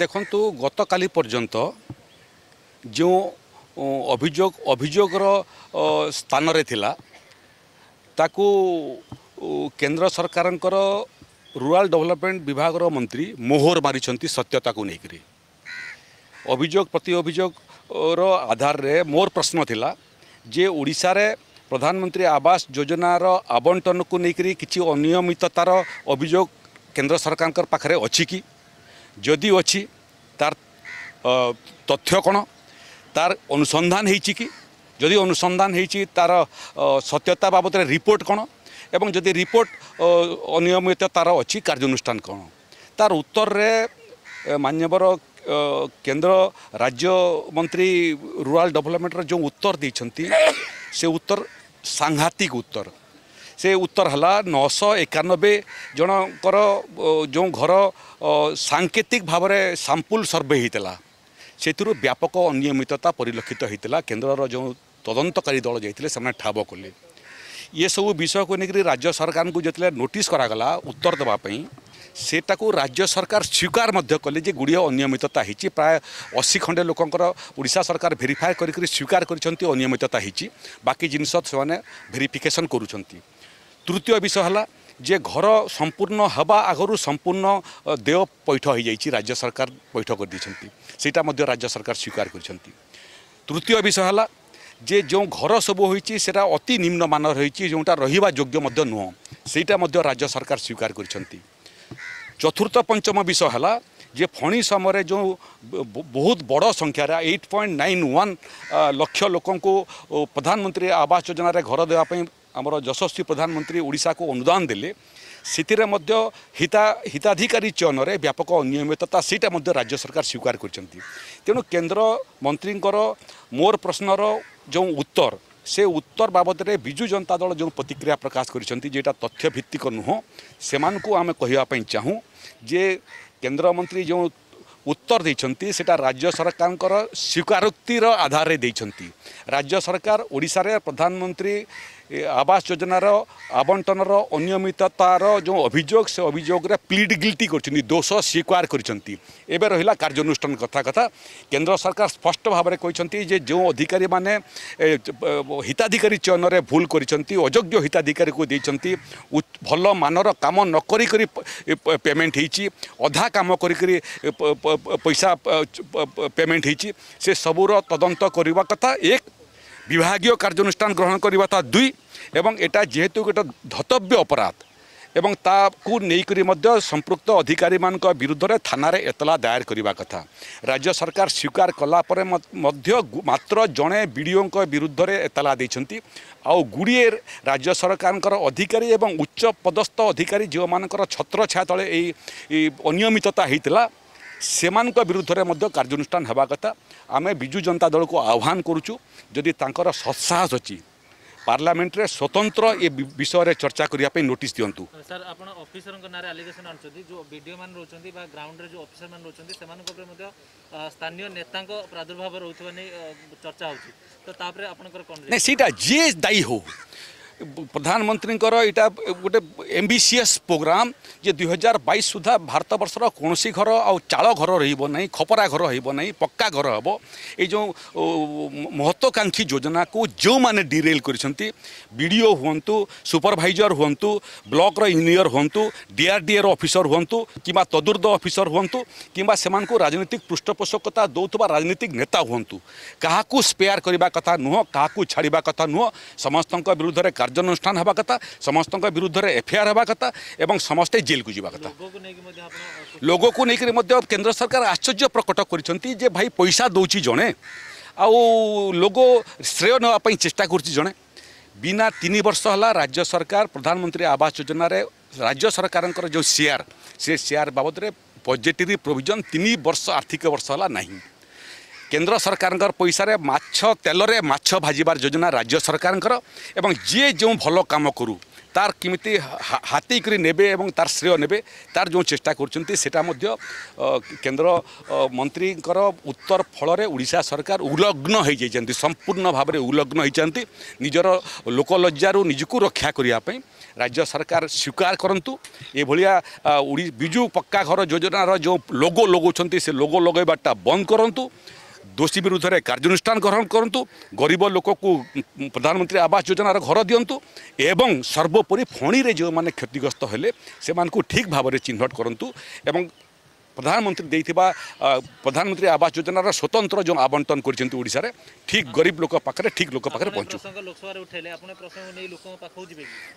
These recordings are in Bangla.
ଦେଖନ୍ତୁ ଗତକାଲି ପର୍ଯ୍ୟନ୍ତ ଯେଉଁ ଅଭିଯୋଗ ଅଭିଯୋଗର ସ୍ଥାନରେ ଥିଲା ତାକୁ କେନ୍ଦ୍ର ସରକାରଙ୍କର ରୁରାଲ ଡେଭଲପମେଣ୍ଟ ବିଭାଗର ମନ୍ତ୍ରୀ ମୋହର ମାରିଛନ୍ତି ସତ୍ୟତାକୁ ନେଇକରି ଅଭିଯୋଗ ପ୍ରତି ଅଭିଯୋଗର ଆଧାରରେ ମୋର ପ୍ରଶ୍ନ ଥିଲା ଯେ ଓଡ଼ିଶାରେ ପ୍ରଧାନମନ୍ତ୍ରୀ ଆବାସ ଯୋଜନାର ଆବଣ୍ଟନକୁ ନେଇକରି କିଛି ଅନିୟମିତତାର ଅଭିଯୋଗ କେନ୍ଦ୍ର ସରକାରଙ୍କ ପାଖରେ ଅଛି କି যদি ଅଛି ତାର ତଥ୍ୟ କ'ଣ ତାର ଅନୁସନ୍ଧାନ ହେଇଛି କି ଯଦି ଅନୁସନ୍ଧାନ ହେଇଛି ତାର ସତ୍ୟତା ବାବଦରେ ରିପୋର୍ଟ କ'ଣ ଏବଂ ଯଦି ରିପୋର୍ଟ ଅନିୟମିତ ତାର ଅଛି କାର୍ଯ୍ୟାନୁଷ୍ଠାନ କ'ଣ ତାର ଉତ୍ତରରେ ମାନ୍ୟବର କେନ୍ଦ୍ର ରାଜ୍ୟ ମନ୍ତ୍ରୀ ରୁରାଲ ଡେଭଲପମେଣ୍ଟର ଯେଉଁ ଉତ୍ତର ଦେଇଛନ୍ତି ସେ ଉତ୍ତର ସାଂଘାତିକ ଉତ୍ତର ସେ ଉତ୍ତର ହେଲା ନଅଶହ ଏକାନବେ ଜଣଙ୍କର ଯେଉଁ ଘର ସାଙ୍କେତିକ ଭାବରେ ସାମ୍ପୁଲ ସର୍ଭେ ହୋଇଥିଲା ସେଥିରୁ ବ୍ୟାପକ ଅନିୟମିତତା ପରିଲକ୍ଷିତ ହୋଇଥିଲା କେନ୍ଦ୍ରର ଯେଉଁ ତଦନ୍ତକାରୀ ଦଳ ଯାଇଥିଲେ ସେମାନେ ଠାବ କଲେ ଏସବୁ ବିଷୟକୁ ନେଇକରି ରାଜ୍ୟ ସରକାରଙ୍କୁ ଯେତେବେଳେ ନୋଟିସ୍ କରାଗଲା ଉତ୍ତର ଦେବା ପାଇଁ সেটাকে রাজ্য সরকার স্বীকার কলে যে গুড়িয়ে অনিয়মিততা হয়েছি প্রায় অশী খণ্ডে লোকর ওড়শা সরকার ভেরিফাই করি স্বীকার করেছেন অনিয়মিততা হয়েছি বাকি জিনিস সে ভেরিফিকেসন করুচ্ছেন তৃতীয় বিষয় হল যে ঘর সম্পূর্ণ হওয়া আগর সম্পূর্ণ দেয় পৈঠ হয়ে যাই রাজ্য সরকার পৈঠ করেদিয়েছেন সেইটা মধ্যে রাজ্য সরকার স্বীকার করেছেন তৃতীয় বিষয় হল যে যে ঘর সবু হয়েছে সেটা অতি নিম্নমানর হয়েছে যেটা রহবা যোগ্য মধ্যে নুহ সেইটা মধ্যে রাজ্য সরকার স্বীকার করেছেন চতুর্থ পঞ্চম বিষয় হল যে ফণি সময় যে বহুত বড় সংখ্যার এইট পয়েন্ট নাইন ওয়ান লক্ষ লোক প্রধানমন্ত্রী আবাস যোজনার ঘর দেওয়া ଆମର ଯଶସ୍ୱୀ ପ୍ରଧାନମନ୍ତ୍ରୀ ଓଡ଼ିଶାକୁ ଅନୁଦାନ ଦେଲେ ସେଥିରେ ମଧ୍ୟ ହିତା ହିତାଧିକାରୀ ଚୟନରେ ବ୍ୟାପକ ଅନିୟମିତତା ସେଇଟା ମଧ୍ୟ ରାଜ୍ୟ ସରକାର ସ୍ୱୀକାର କରିଛନ୍ତି ତେଣୁ କେନ୍ଦ୍ର ମନ୍ତ୍ରୀଙ୍କର ମୋର ପ୍ରଶ୍ନର ଯେଉଁ ଉତ୍ତର ସେ ଉତ୍ତର ବାବଦରେ ବିଜୁ ଜନତା ଦଳ ଯେଉଁ ପ୍ରତିକ୍ରିୟା ପ୍ରକାଶ କରିଛନ୍ତି ଯେଟା ତଥ୍ୟ ଭିତ୍ତିକ ନୁହଁ ସେମାନଙ୍କୁ ଆମେ କହିବା ପାଇଁ ଚାହୁଁ ଯେ କେନ୍ଦ୍ରମନ୍ତ୍ରୀ ଯେଉଁ ଉତ୍ତର ଦେଇଛନ୍ତି ସେଟା ରାଜ୍ୟ ସରକାରଙ୍କର ସ୍ୱୀକାରୋକ୍ତିର ଆଧାରରେ ଦେଇଛନ୍ତି ରାଜ୍ୟ ସରକାର ଓଡ଼ିଶାରେ ପ୍ରଧାନମନ୍ତ୍ରୀ আবাস যোজনার আবন্টনর অনিয়মিততার যে অভিযোগ সে অভিযোগের প্লিড গিল্টি করছেন দোষ স্বীকার করছেন এবে রহিলা কার্যানুষ্ঠান কথা কথা কেন্দ্র সরকার স্পষ্ট ভাবে কিন্তু যে যে অধিকারী মানে হিতাধিকারী চয়নরে ভুল করছেন অযোগ্য হিতাধিকারী দিয়েছেন ভাল মানর কাম নকরি করে পেমেন্ট হয়েছি অধা কাম করি পয়সা পেমেন্ট হয়েছি সে সবুর তদন্ত করা কথা এক বিভাগীয় কার্যানুষ্ঠান গ্রহণ করা তা দুই এবং এটা যেহেতু একটা ধতব্য অপরাধ এবং তাকে নেইকি মধ্যে সম্পৃক্ত অধিকারী মান বিরুদ্ধে থানার এতলা দায়ের করা কথা রাজ্য সরকার স্বীকার কলাপরে মধ্যে মাত্র জনে বিডিও বিরুদ্ধে এতলা দিয়েছেন আুড়িয়ে রাজ্য সরকার অধিকারী এবং উচ্চ পদস্থ অধিকারী যে ছত্র ছায়া তলে এই অনিয়মিততা হয়েছিল ସେମାନଙ୍କ ବିରୁଦ୍ଧରେ ମଧ୍ୟ କାର୍ଯ୍ୟାନୁଷ୍ଠାନ ହେବା କଥା ଆମେ ବିଜୁ ଜନତା ଦଳକୁ ଆହ୍ୱାନ କରୁଛୁ ଯଦି ତାଙ୍କର ସତ୍ସାହସ ଅଛି ପାର୍ଲାମେଣ୍ଟରେ ସ୍ୱତନ୍ତ୍ର ଏ ବିଷୟରେ ଚର୍ଚ୍ଚା କରିବା ପାଇଁ ନୋଟିସ୍ ଦିଅନ୍ତୁ ସାର୍ ଆପଣ ଅଫିସରଙ୍କ ନାଁରେ ଆଲିଗେସନ୍ ଆଣୁଛନ୍ତି ଯେଉଁ ବିଡ଼ିଓମାନେ ରହୁଛନ୍ତି ବା ଗ୍ରାଉଣ୍ଡରେ ଯେଉଁ ଅଫିସରମାନେ ରହୁଛନ୍ତି ସେମାନଙ୍କ ଉପରେ ମଧ୍ୟ ସ୍ଥାନୀୟ ନେତାଙ୍କ ପ୍ରାଦୁର୍ଭାବ ରହୁଥିବା ନେଇ ଚର୍ଚ୍ଚା ହେଉଛି ତ ତାପରେ ଆପଣଙ୍କର କ'ଣ ନାଇଁ ସେଇଟା ଯିଏ ଦାୟୀ ହଉ ପ୍ରଧାନମନ୍ତ୍ରୀଙ୍କର ଏଇଟା ଗୋଟେ ଏମ୍ବିସିଏସ୍ ପ୍ରୋଗ୍ରାମ୍ ଯେ ଦୁଇ ହଜାର ବାଇଶ ସୁଦ୍ଧା ଭାରତବର୍ଷର କୌଣସି ଘର ଆଉ ଚାଳ ଘର ରହିବ ନାହିଁ ଖପରା ଘର ହେବ ନାହିଁ ପକ୍କା ଘର ହେବ ଏଇ ଯେଉଁ ମହତ୍ୱାକାଂକ୍ଷୀ ଯୋଜନାକୁ ଯେଉଁମାନେ ଡିରେଲ୍ କରିଛନ୍ତି ବି ଡି ଓ ହୁଅନ୍ତୁ ସୁପରଭାଇଜର ହୁଅନ୍ତୁ ବ୍ଲକର ଇଞ୍ଜିନିୟର ହୁଅନ୍ତୁ ଡିଆର୍ଡିଏର ଅଫିସର ହୁଅନ୍ତୁ କିମ୍ବା ତଦୁର୍ଦ୍ଧ ଅଫିସର ହୁଅନ୍ତୁ କିମ୍ବା ସେମାନଙ୍କୁ ରାଜନୈତିକ ପୃଷ୍ଠପୋଷକତା ଦେଉଥିବା ରାଜନୈତିକ ନେତା ହୁଅନ୍ତୁ କାହାକୁ ସ୍ପେୟାର କରିବା କଥା ନୁହଁ କାହାକୁ ଛାଡ଼ିବା କଥା ନୁହଁ ସମସ୍ତଙ୍କ ବିରୁଦ୍ଧରେ କାର୍ଯ୍ୟ କାର୍ଯ୍ୟାନୁଷ୍ଠାନ ହେବା କଥା ସମସ୍ତଙ୍କ ବିରୁଦ୍ଧରେ ଏଫଆଇଆର୍ ହେବା କଥା ଏବଂ ସମସ୍ତେ ଜେଲ୍କୁ ଯିବା କଥା ଲୋକକୁ ନେଇକରି ମଧ୍ୟ କେନ୍ଦ୍ର ସରକାର ଆଶ୍ଚର୍ଯ୍ୟ ପ୍ରକଟ କରିଛନ୍ତି ଯେ ଭାଇ ପଇସା ଦେଉଛି ଜଣେ ଆଉ ଲୋକ ଶ୍ରେୟ ନେବା ପାଇଁ ଚେଷ୍ଟା କରୁଛି ଜଣେ ବିନା ତିନି ବର୍ଷ ହେଲା ରାଜ୍ୟ ସରକାର ପ୍ରଧାନମନ୍ତ୍ରୀ ଆବାସ ଯୋଜନାରେ ରାଜ୍ୟ ସରକାରଙ୍କର ଯେଉଁ ସେୟାର ସେ ସେୟାର ବାବଦରେ ବଜେଟରୀ ପ୍ରୋଭିଜନ୍ ତିନି ବର୍ଷ ଆର୍ଥିକ ବର୍ଷ ହେଲା ନାହିଁ কেন্দ্র সরকার পয়সার মাছ তেলরে মাছ ভাজবার যোজনা রাজ্য সরকার এবং যে যে ভাল কাম করু তার কেমিতি হাতেই করে নেবে এবং তার শ্রেয় নেবে তার যে চেষ্টা করছেন সেটা মধ্য কেন্দ্র মন্ত্রীঙ্কর উত্তর ফলরে ওড়িশা সরকার উলগ্ন হয়ে যাইছেন সম্পূর্ণ ভাবে উলগ্ন হয়েছেন নিজের লোকলজ্জার নিজকে রক্ষা করা রাজ্য সরকার স্বীকার করতু এভাবে বিজু পক্কা ঘর যোজনার যে লোগো লগোচ্ছেন সে লোগো লগাইবাটা বন্ধ করতু ଦୋଷୀ ବିରୁଦ୍ଧରେ କାର୍ଯ୍ୟାନୁଷ୍ଠାନ ଗ୍ରହଣ କରନ୍ତୁ ଗରିବ ଲୋକକୁ ପ୍ରଧାନମନ୍ତ୍ରୀ ଆବାସ ଯୋଜନାର ଘର ଦିଅନ୍ତୁ ଏବଂ ସର୍ବୋପରି ଫଣିରେ ଯେଉଁମାନେ କ୍ଷତିଗ୍ରସ୍ତ ହେଲେ ସେମାନଙ୍କୁ ଠିକ୍ ଭାବରେ ଚିହ୍ନଟ କରନ୍ତୁ ଏବଂ ପ୍ରଧାନମନ୍ତ୍ରୀ ଦେଇଥିବା ପ୍ରଧାନମନ୍ତ୍ରୀ ଆବାସ ଯୋଜନାର ସ୍ୱତନ୍ତ୍ର ଯେଉଁ ଆବଣ୍ଟନ କରିଛନ୍ତି ଓଡ଼ିଶାରେ ଠିକ୍ ଗରିବ ଲୋକ ପାଖରେ ଠିକ୍ ଲୋକ ପାଖରେ ପହଞ୍ଚୁ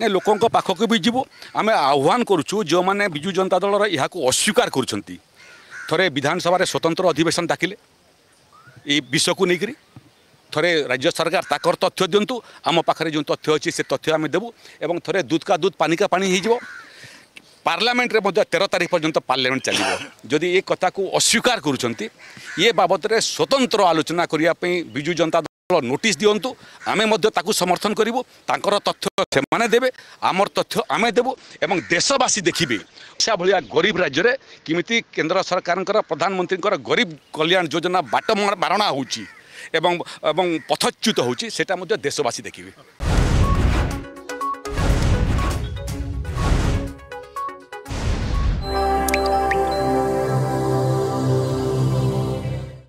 ନାଇଁ ଲୋକଙ୍କ ପାଖକୁ ବି ଯିବୁ ଆମେ ଆହ୍ୱାନ କରୁଛୁ ଯେଉଁମାନେ ବିଜୁ ଜନତା ଦଳର ଏହାକୁ ଅସ୍ୱୀକାର କରୁଛନ୍ତି ଥରେ ବିଧାନସଭାରେ ସ୍ୱତନ୍ତ୍ର ଅଧିବେଶନ ଡାକିଲେ এই ବିଷୟକୁ ନେଇକରି ଥରେ ରାଜ୍ୟ ସରକାର ତାଙ୍କର ତଥ୍ୟ ଦିଅନ୍ତୁ ଆମ ପାଖରେ ଯେଉଁ ତଥ୍ୟ ଅଛି ସେ ତଥ୍ୟ ଆମେ ଦେବୁ ଏବଂ ଥରେ ଦୁଧ କା ଦୁଧ ପାଣି କା ପାଣି ହେଇଯିବ ପାର୍ଲାମେଣ୍ଟରେ ମଧ୍ୟ ତେର ତାରିଖ ପର୍ଯ୍ୟନ୍ତ ପାର୍ଲାମେଣ୍ଟ ଚାଲିବ ଯଦି ଏ କଥାକୁ ଅସ୍ୱୀକାର କରୁଛନ୍ତି ଏ ବାବଦରେ ସ୍ୱତନ୍ତ୍ର ଆଲୋଚନା କରିବା ପାଇଁ ବିଜୁ ଜନତା ନୋଟିସ୍ ଦିଅନ୍ତୁ ଆମେ ମଧ୍ୟ ତାକୁ ସମର୍ଥନ କରିବୁ ତାଙ୍କର ତଥ୍ୟ ସେମାନେ ଦେବେ ଆମର ତଥ୍ୟ ଆମେ ଦେବୁ ଏବଂ ଦେଶବାସୀ ଦେଖିବେ ସେ ଭଳିଆ ଗରିବ ରାଜ୍ୟରେ କେମିତି କେନ୍ଦ୍ର ସରକାରଙ୍କର ପ୍ରଧାନମନ୍ତ୍ରୀଙ୍କର ଗରିବ କଲ୍ୟାଣ ଯୋଜନା ବାଟ ବାରଣା ହେଉଛି ଏବଂ ପଥଚ୍ୟୁତ ହେଉଛି ସେଇଟା ମଧ୍ୟ ଦେଶବାସୀ ଦେଖିବେ